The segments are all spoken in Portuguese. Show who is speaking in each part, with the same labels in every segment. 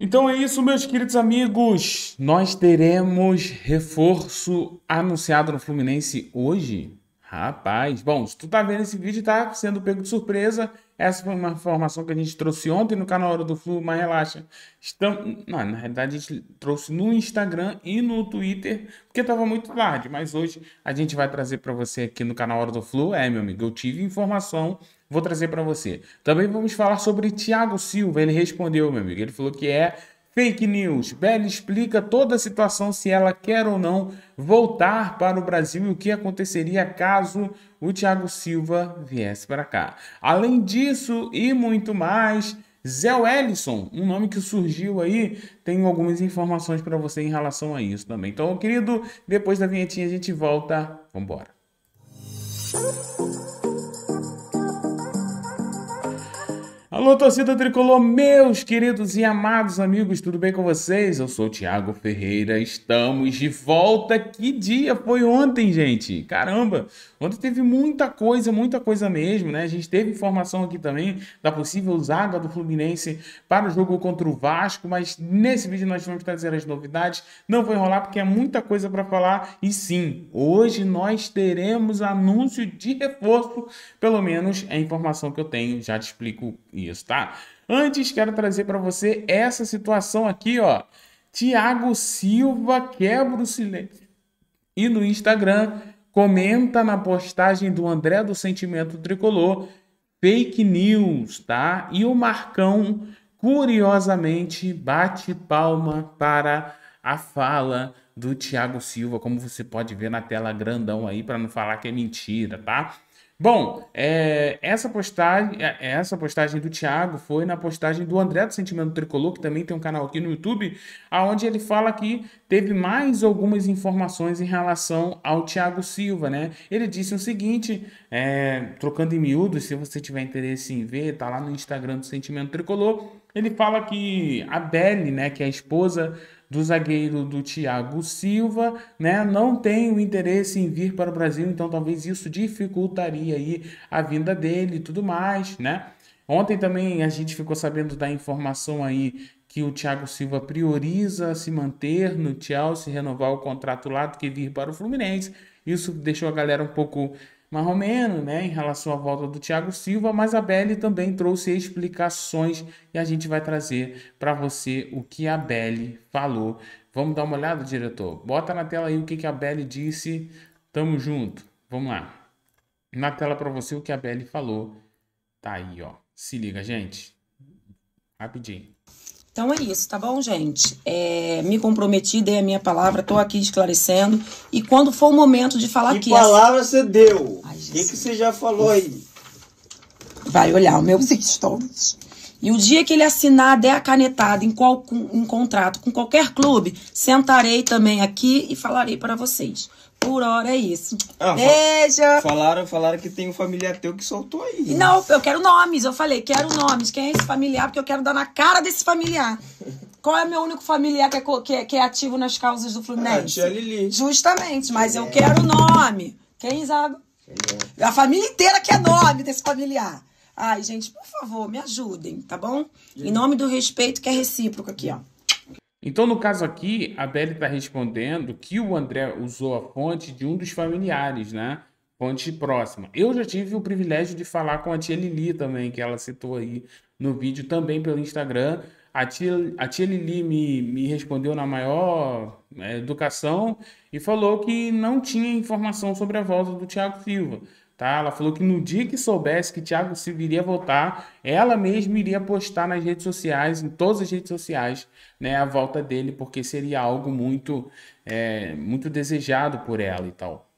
Speaker 1: Então é isso, meus queridos amigos. Nós teremos reforço anunciado no Fluminense hoje. Rapaz, bom, se tu tá vendo esse vídeo, tá sendo pego de surpresa. Essa foi uma informação que a gente trouxe ontem no canal Hora do Flu, mas relaxa. Estamos... Não, na realidade, a gente trouxe no Instagram e no Twitter, porque estava muito tarde, mas hoje a gente vai trazer para você aqui no canal Hora do Flu. É, meu amigo, eu tive informação vou trazer para você. Também vamos falar sobre Tiago Silva, ele respondeu, meu amigo, ele falou que é fake news. Bela explica toda a situação se ela quer ou não voltar para o Brasil e o que aconteceria caso o Tiago Silva viesse para cá. Além disso e muito mais, Zé Wellison, um nome que surgiu aí, tenho algumas informações para você em relação a isso também. Então, querido, depois da vinhetinha a gente volta. Vambora. Alô, torcida tricolor, meus queridos e amados amigos, tudo bem com vocês? Eu sou o Thiago Ferreira, estamos de volta. Que dia foi ontem, gente? Caramba! Ontem teve muita coisa, muita coisa mesmo, né? A gente teve informação aqui também da possível zaga do Fluminense para o jogo contra o Vasco, mas nesse vídeo nós vamos trazer as novidades. Não vou enrolar porque é muita coisa para falar. E sim, hoje nós teremos anúncio de reforço, pelo menos é a informação que eu tenho, já te explico isso isso, tá? Antes, quero trazer para você essa situação aqui, ó. Tiago Silva quebra o silêncio. E no Instagram, comenta na postagem do André do Sentimento Tricolor, fake news, tá? E o Marcão, curiosamente, bate palma para a fala do Thiago Silva, como você pode ver na tela grandão aí, para não falar que é mentira, tá? Bom, é, essa, postagem, é, essa postagem do Thiago foi na postagem do André do Sentimento Tricolor, que também tem um canal aqui no YouTube, aonde ele fala que teve mais algumas informações em relação ao Thiago Silva, né? Ele disse o seguinte, é, trocando em miúdos, se você tiver interesse em ver, tá lá no Instagram do Sentimento Tricolor, ele fala que a Belle, né, que é a esposa do zagueiro do Thiago Silva, né? Não tem o interesse em vir para o Brasil, então talvez isso dificultaria aí a vinda dele e tudo mais, né? Ontem também a gente ficou sabendo da informação aí que o Thiago Silva prioriza se manter no Chelsea, renovar o contrato lá do que vir para o Fluminense. Isso deixou a galera um pouco marromeno, né, em relação à volta do Thiago Silva, mas a Belly também trouxe explicações e a gente vai trazer para você o que a Belly falou. Vamos dar uma olhada, diretor? Bota na tela aí o que, que a Belly disse. Tamo junto. Vamos lá. Na tela para você o que a Belly falou. Tá aí, ó. Se liga, gente. Rapidinho. Então é isso, tá bom, gente? É, me comprometi, dei a minha palavra, tô aqui esclarecendo. E quando for o momento de falar que. Que palavra essa... você deu? O que, que você já falou aí? Vai olhar os meus stories. E o dia que ele assinar, der a canetada em, qual, em contrato com qualquer clube, sentarei também aqui e falarei para vocês. Por hora é isso. Ah, Beijo! Falaram, falaram que tem um familiar teu que soltou aí. Né? Não, eu quero nomes. Eu falei, quero nomes. Quem é esse familiar? Porque eu quero dar na cara desse familiar. Qual é meu único familiar que é, que é, que é ativo nas causas do ah, Fluminense? Ah, tia Lili. Justamente, mas eu é. quero nome. Quem sabe? É? A família inteira quer nome desse familiar. Ai, gente, por favor, me ajudem, tá bom? Em nome do respeito que é recíproco aqui, ó. Então, no caso aqui, a Belle está respondendo que o André usou a fonte de um dos familiares, né? Fonte próxima. Eu já tive o privilégio de falar com a tia Lili também, que ela citou aí no vídeo, também pelo Instagram. A tia, a tia Lili me, me respondeu na maior é, educação e falou que não tinha informação sobre a volta do Tiago Silva. Tá? Ela falou que no dia que soubesse que Thiago Silva iria voltar, ela mesma iria postar nas redes sociais, em todas as redes sociais, né, a volta dele, porque seria algo muito, é, muito desejado por ela e tal.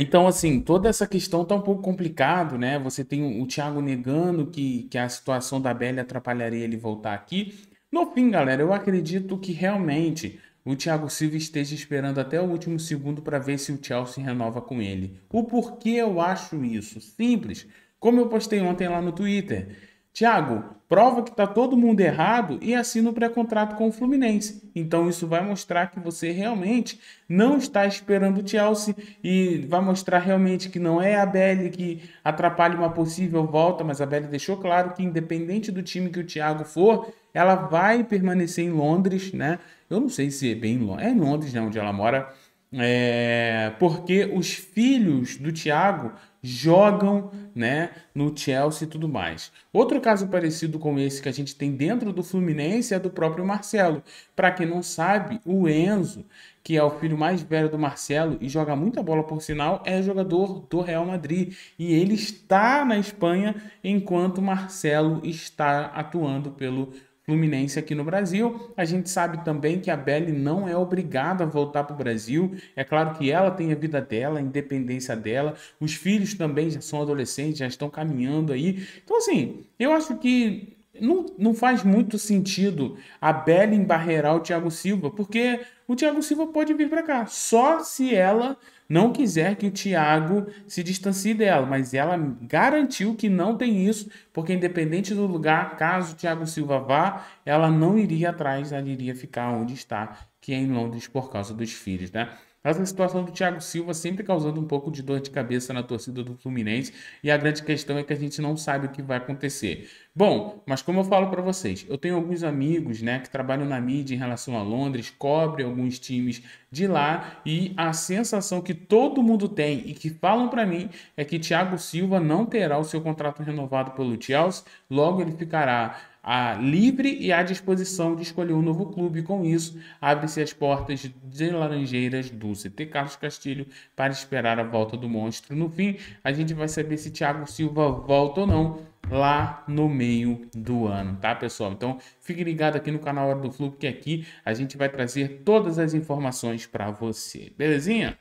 Speaker 1: Então, assim, toda essa questão tá um pouco complicado, né? Você tem o Thiago negando que, que a situação da Bela atrapalharia ele voltar aqui. No fim, galera, eu acredito que realmente o Thiago Silva esteja esperando até o último segundo para ver se o Chelsea renova com ele. O porquê eu acho isso? Simples. Como eu postei ontem lá no Twitter, Tiago, prova que está todo mundo errado e assina o pré-contrato com o Fluminense. Então isso vai mostrar que você realmente não está esperando o Chelsea e vai mostrar realmente que não é a Belly que atrapalha uma possível volta, mas a Belly deixou claro que independente do time que o Thiago for, ela vai permanecer em Londres, né? Eu não sei se é bem em Londres, é em Londres, né, onde ela mora. É, porque os filhos do Thiago jogam né, no Chelsea e tudo mais. Outro caso parecido com esse que a gente tem dentro do Fluminense é do próprio Marcelo. Para quem não sabe, o Enzo, que é o filho mais velho do Marcelo e joga muita bola por sinal, é jogador do Real Madrid e ele está na Espanha enquanto Marcelo está atuando pelo Fluminense aqui no Brasil. A gente sabe também que a Belle não é obrigada a voltar para o Brasil. É claro que ela tem a vida dela, a independência dela. Os filhos também já são adolescentes, já estão caminhando aí. Então, assim, eu acho que não, não faz muito sentido a Belle embarrear o Thiago Silva, porque o Thiago Silva pode vir para cá, só se ela não quiser que o Tiago se distancie dela, mas ela garantiu que não tem isso, porque independente do lugar, caso o Tiago Silva vá, ela não iria atrás, ela iria ficar onde está, que é em Londres por causa dos filhos, né? Mas a situação do Thiago Silva sempre causando um pouco de dor de cabeça na torcida do Fluminense e a grande questão é que a gente não sabe o que vai acontecer. Bom, mas como eu falo para vocês, eu tenho alguns amigos, né, que trabalham na mídia em relação a Londres, cobrem alguns times de lá e a sensação que todo mundo tem e que falam para mim é que Thiago Silva não terá o seu contrato renovado pelo Chelsea, logo ele ficará a livre e à disposição de escolher um novo clube. Com isso, abrem-se as portas de Laranjeiras do CT Carlos Castilho para esperar a volta do monstro. No fim, a gente vai saber se Thiago Silva volta ou não lá no meio do ano, tá, pessoal? Então, fique ligado aqui no canal Hora do Flu, que aqui a gente vai trazer todas as informações para você. Belezinha?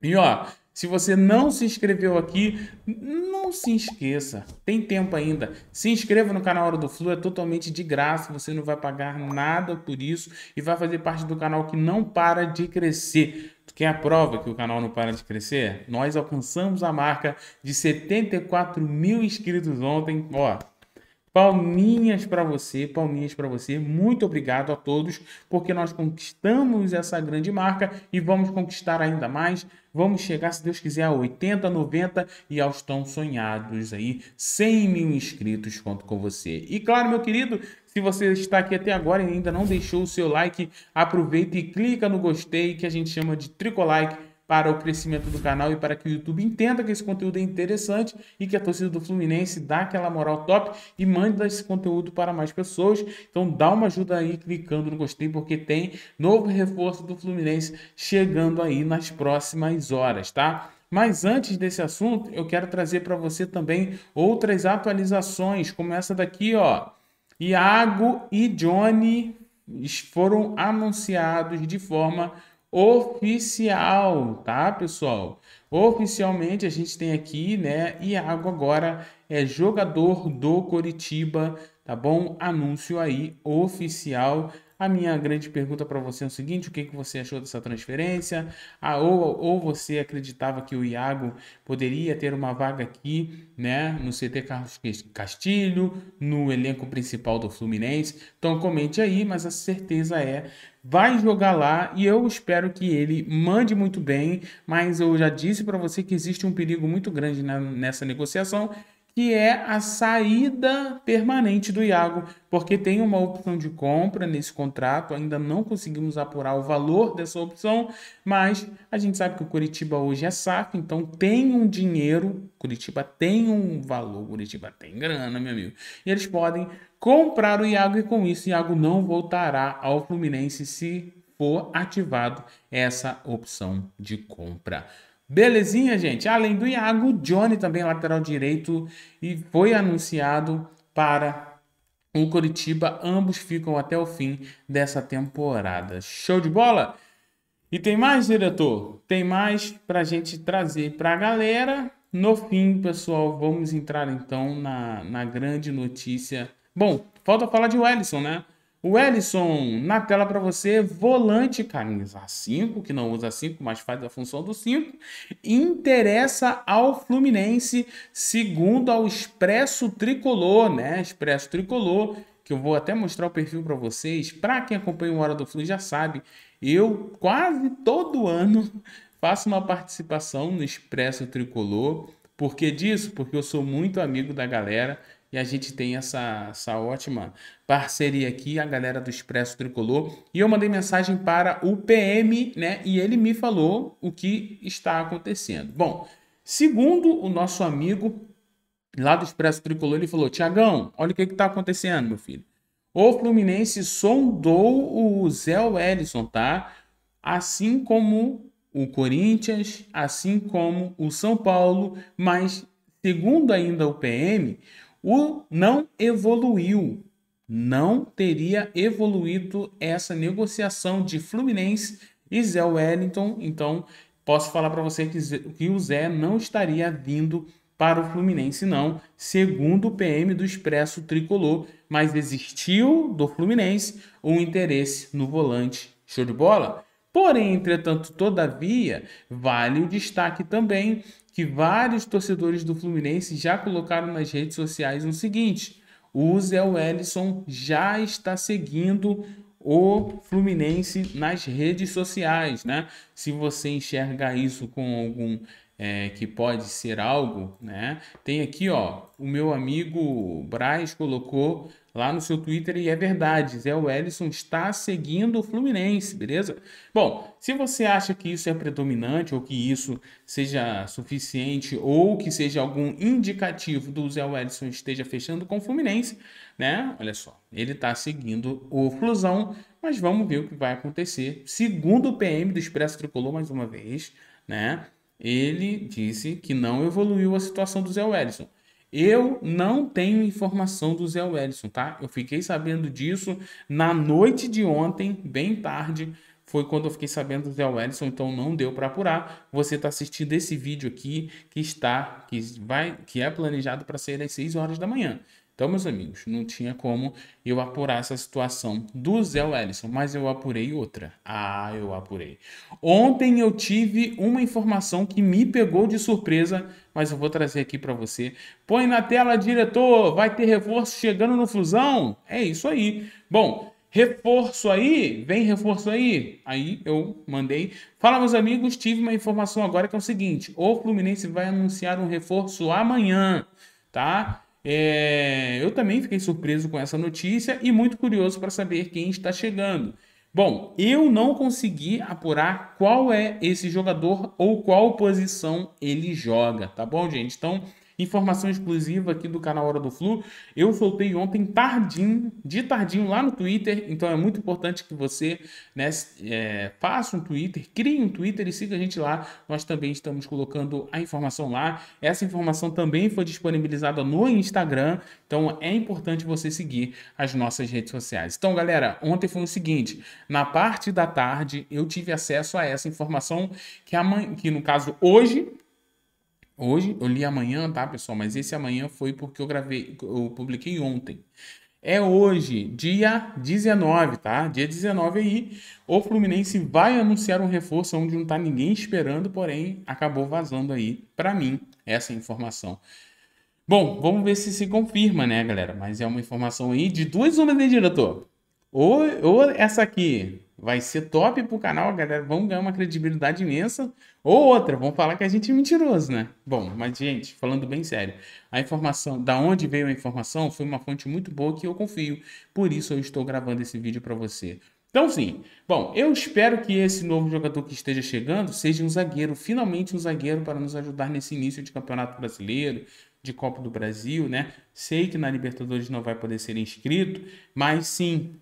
Speaker 1: E ó, se você não se inscreveu aqui, não se esqueça. Tem tempo ainda. Se inscreva no canal Hora do Flu, é totalmente de graça, você não vai pagar nada por isso e vai fazer parte do canal que não para de crescer. Quer a prova que o canal não para de crescer? Nós alcançamos a marca de 74 mil inscritos ontem. Ó, Palminhas para você, palminhas para você. Muito obrigado a todos, porque nós conquistamos essa grande marca e vamos conquistar ainda mais. Vamos chegar, se Deus quiser, a 80, 90 e aos tão sonhados aí, 100 mil inscritos. Conto com você. E claro, meu querido, se você está aqui até agora e ainda não deixou o seu like, aproveita e clica no gostei que a gente chama de tricolike para o crescimento do canal e para que o YouTube entenda que esse conteúdo é interessante e que a torcida do Fluminense dá aquela moral top e manda esse conteúdo para mais pessoas. Então dá uma ajuda aí clicando no gostei, porque tem novo reforço do Fluminense chegando aí nas próximas horas, tá? Mas antes desse assunto, eu quero trazer para você também outras atualizações, como essa daqui, ó. Iago e Johnny foram anunciados de forma oficial, tá, pessoal? Oficialmente a gente tem aqui, né, Iago agora é jogador do Coritiba, tá bom? Anúncio aí oficial a minha grande pergunta para você é o seguinte: o que, que você achou dessa transferência? Ah, ou, ou você acreditava que o Iago poderia ter uma vaga aqui, né, no CT Carlos Castilho, no elenco principal do Fluminense? Então comente aí, mas a certeza é vai jogar lá e eu espero que ele mande muito bem, mas eu já disse para você que existe um perigo muito grande na, nessa negociação, que é a saída permanente do Iago, porque tem uma opção de compra nesse contrato, ainda não conseguimos apurar o valor dessa opção, mas a gente sabe que o Curitiba hoje é saco, então tem um dinheiro, Curitiba tem um valor, Curitiba tem grana, meu amigo. E eles podem comprar o Iago e com isso o Iago não voltará ao Fluminense se for ativado essa opção de compra. Belezinha, gente? Ah, além do Iago, Johnny também, lateral direito, e foi anunciado para o Curitiba. Ambos ficam até o fim dessa temporada. Show de bola? E tem mais, diretor? Tem mais para a gente trazer para a galera. No fim, pessoal, vamos entrar então na, na grande notícia. Bom, falta falar de Wellington, né? Wellison na tela para você, volante, carinhas, a 5, que não usa 5, mas faz a função do 5, interessa ao Fluminense, segundo ao Expresso Tricolor, né? Expresso Tricolor, que eu vou até mostrar o perfil para vocês. Para quem acompanha o Hora do Flu já sabe, eu quase todo ano faço uma participação no Expresso Tricolor. Por que disso? Porque eu sou muito amigo da galera e a gente tem essa, essa ótima parceria aqui, a galera do Expresso Tricolor. E eu mandei mensagem para o PM, né? E ele me falou o que está acontecendo. Bom, segundo o nosso amigo lá do Expresso Tricolor, ele falou: Tiagão, olha o que está acontecendo, meu filho. O Fluminense sondou o Zé Wellison, tá? Assim como o Corinthians, assim como o São Paulo, mas segundo ainda o PM, o não evoluiu. Não teria evoluído essa negociação de Fluminense e Zé Wellington. Então, posso falar para você que, que o Zé não estaria vindo para o Fluminense, não, segundo o PM do Expresso Tricolor, mas existiu do Fluminense o interesse no volante. Show de bola? Porém, entretanto, todavia, vale o destaque também que vários torcedores do Fluminense já colocaram nas redes sociais o seguinte: o Zé Wellison já está seguindo o Fluminense nas redes sociais, né? Se você enxergar isso com algum é, que pode ser algo, né? Tem aqui, ó, o meu amigo Braz colocou lá no seu Twitter e é verdade, Zé Wellison está seguindo o Fluminense, beleza? Bom, se você acha que isso é predominante ou que isso seja suficiente ou que seja algum indicativo do Zé Wellison esteja fechando com o Fluminense, né? Olha só, ele está seguindo o Flusão, mas vamos ver o que vai acontecer. Segundo o PM do Expresso Tricolor mais uma vez, né? ele disse que não evoluiu a situação do Zé Wellison. Eu não tenho informação do Zé Wellison, tá? Eu fiquei sabendo disso na noite de ontem, bem tarde, foi quando eu fiquei sabendo do Zé Wellison, então não deu para apurar. Você está assistindo esse vídeo aqui que está que vai que é planejado para ser às 6 horas da manhã. Então, meus amigos, não tinha como eu apurar essa situação do Zé Wellison, mas eu apurei outra. Ah, eu apurei. Ontem eu tive uma informação que me pegou de surpresa, mas eu vou trazer aqui para você. Põe na tela, diretor, vai ter reforço chegando no Fusão? É isso aí. Bom, reforço aí, vem reforço aí. Aí eu mandei. Fala, meus amigos, tive uma informação agora que é o seguinte: o Fluminense vai anunciar um reforço amanhã, tá? É, eu também fiquei surpreso com essa notícia e muito curioso para saber quem está chegando. Bom, eu não consegui apurar qual é esse jogador ou qual posição ele joga, tá bom, gente? Então, Informação exclusiva aqui do canal Hora do Flu. Eu soltei ontem tardinho, de tardinho lá no Twitter, então é muito importante que você né, é, faça um Twitter, crie um Twitter e siga a gente lá. Nós também estamos colocando a informação lá. Essa informação também foi disponibilizada no Instagram, então é importante você seguir as nossas redes sociais. Então, galera, ontem foi o seguinte: na parte da tarde eu tive acesso a essa informação que, mãe, que no caso hoje Hoje, eu li amanhã, tá, pessoal? Mas esse amanhã foi porque eu gravei, eu publiquei ontem. É hoje, dia 19, tá? Dia 19 aí, o Fluminense vai anunciar um reforço onde não tá ninguém esperando, porém acabou vazando aí para mim essa informação. Bom, vamos ver se se confirma, né, galera? Mas é uma informação aí de duas zonas, né, diretor? Ou, ou essa aqui, vai ser top pro canal, galera. Vamos ganhar uma credibilidade imensa. Ou outra, vão falar que a gente é mentiroso, né? Bom, mas, gente, falando bem sério, a informação, da onde veio a informação, foi uma fonte muito boa que eu confio. Por isso eu estou gravando esse vídeo para você. Então, sim. Bom, eu espero que esse novo jogador que esteja chegando seja um zagueiro, finalmente um zagueiro, para nos ajudar nesse início de Campeonato Brasileiro, de Copa do Brasil, né? Sei que na Libertadores não vai poder ser inscrito, mas sim,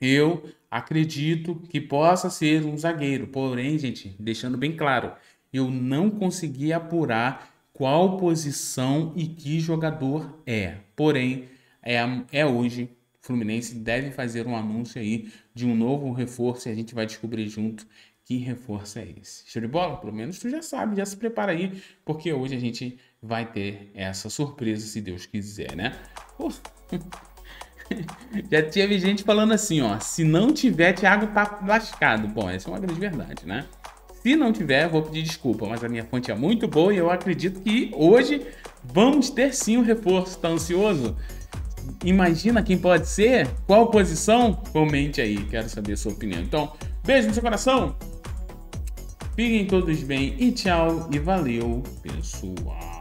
Speaker 1: eu acredito que possa ser um zagueiro. Porém, gente, deixando bem claro, eu não consegui apurar qual posição e que jogador é. Porém, é, é hoje. Fluminense deve fazer um anúncio aí de um novo reforço e a gente vai descobrir junto que reforço é esse. Show de bola? Pelo menos tu já sabe, já se prepara aí, porque hoje a gente vai ter essa surpresa, se Deus quiser, né? Uh. Já tinha gente falando assim, ó. Se não tiver, Thiago tá lascado. Bom, essa é uma grande verdade, né? Se não tiver, vou pedir desculpa, mas a minha fonte é muito boa e eu acredito que hoje vamos ter sim um reforço. Tá ansioso? Imagina quem pode ser? Qual posição? Comente aí, quero saber a sua opinião. Então, beijo no seu coração. Fiquem todos bem e tchau e valeu, pessoal.